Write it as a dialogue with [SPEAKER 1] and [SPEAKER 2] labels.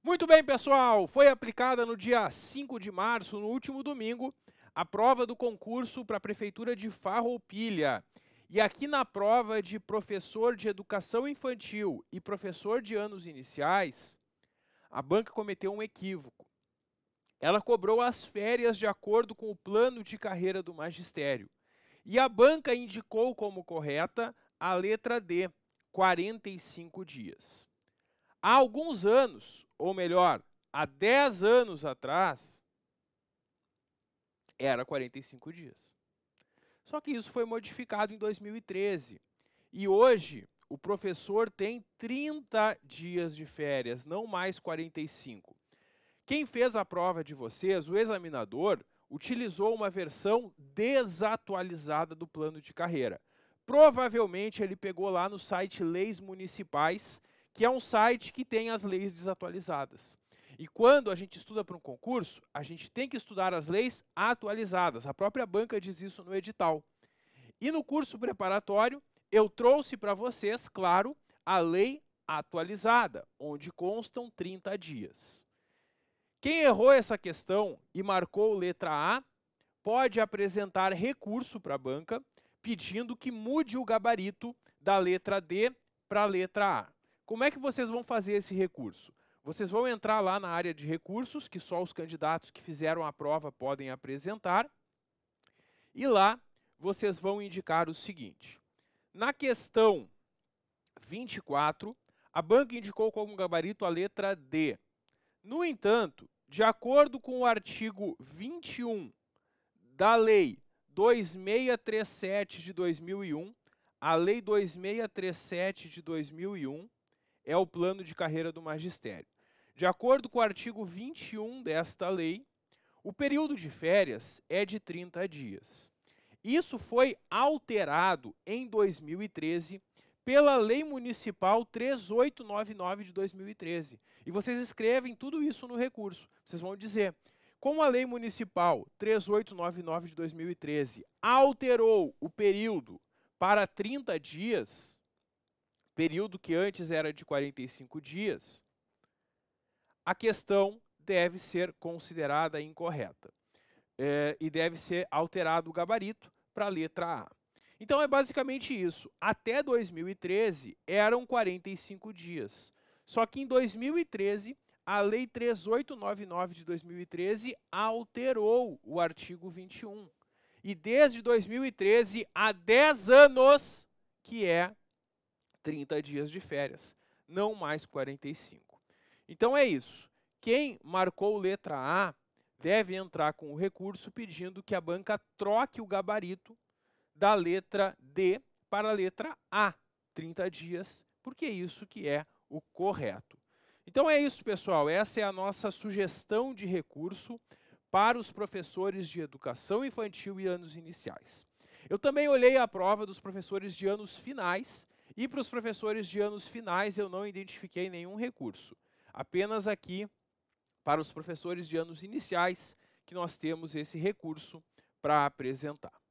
[SPEAKER 1] Muito bem, pessoal, foi aplicada no dia 5 de março, no último domingo, a prova do concurso para a Prefeitura de Farroupilha. E aqui na prova de professor de educação infantil e professor de anos iniciais, a banca cometeu um equívoco. Ela cobrou as férias de acordo com o plano de carreira do magistério. E a banca indicou como correta a letra D, 45 dias. Há alguns anos, ou melhor, há 10 anos atrás, era 45 dias. Só que isso foi modificado em 2013. E hoje, o professor tem 30 dias de férias, não mais 45. Quem fez a prova de vocês, o examinador, utilizou uma versão desatualizada do plano de carreira. Provavelmente ele pegou lá no site Leis Municipais que é um site que tem as leis desatualizadas. E quando a gente estuda para um concurso, a gente tem que estudar as leis atualizadas. A própria banca diz isso no edital. E no curso preparatório, eu trouxe para vocês, claro, a lei atualizada, onde constam 30 dias. Quem errou essa questão e marcou letra A, pode apresentar recurso para a banca pedindo que mude o gabarito da letra D para a letra A. Como é que vocês vão fazer esse recurso? Vocês vão entrar lá na área de recursos, que só os candidatos que fizeram a prova podem apresentar, e lá vocês vão indicar o seguinte. Na questão 24, a banca indicou como gabarito a letra D. No entanto, de acordo com o artigo 21 da Lei 2637 de 2001, a Lei 2637 de 2001, é o plano de carreira do magistério. De acordo com o artigo 21 desta lei, o período de férias é de 30 dias. Isso foi alterado em 2013 pela Lei Municipal 3899 de 2013. E vocês escrevem tudo isso no recurso. Vocês vão dizer: como a Lei Municipal 3899 de 2013 alterou o período para 30 dias, período que antes era de 45 dias, a questão deve ser considerada incorreta é, e deve ser alterado o gabarito para a letra A. Então é basicamente isso. Até 2013 eram 45 dias. Só que em 2013, a Lei 3899 de 2013 alterou o artigo 21. E desde 2013, há 10 anos, que é 30 dias de férias, não mais 45. Então é isso. Quem marcou letra A deve entrar com o recurso pedindo que a banca troque o gabarito da letra D para a letra A, 30 dias, porque é isso que é o correto. Então é isso, pessoal. Essa é a nossa sugestão de recurso para os professores de educação infantil e anos iniciais. Eu também olhei a prova dos professores de anos finais e para os professores de anos finais, eu não identifiquei nenhum recurso. Apenas aqui, para os professores de anos iniciais, que nós temos esse recurso para apresentar.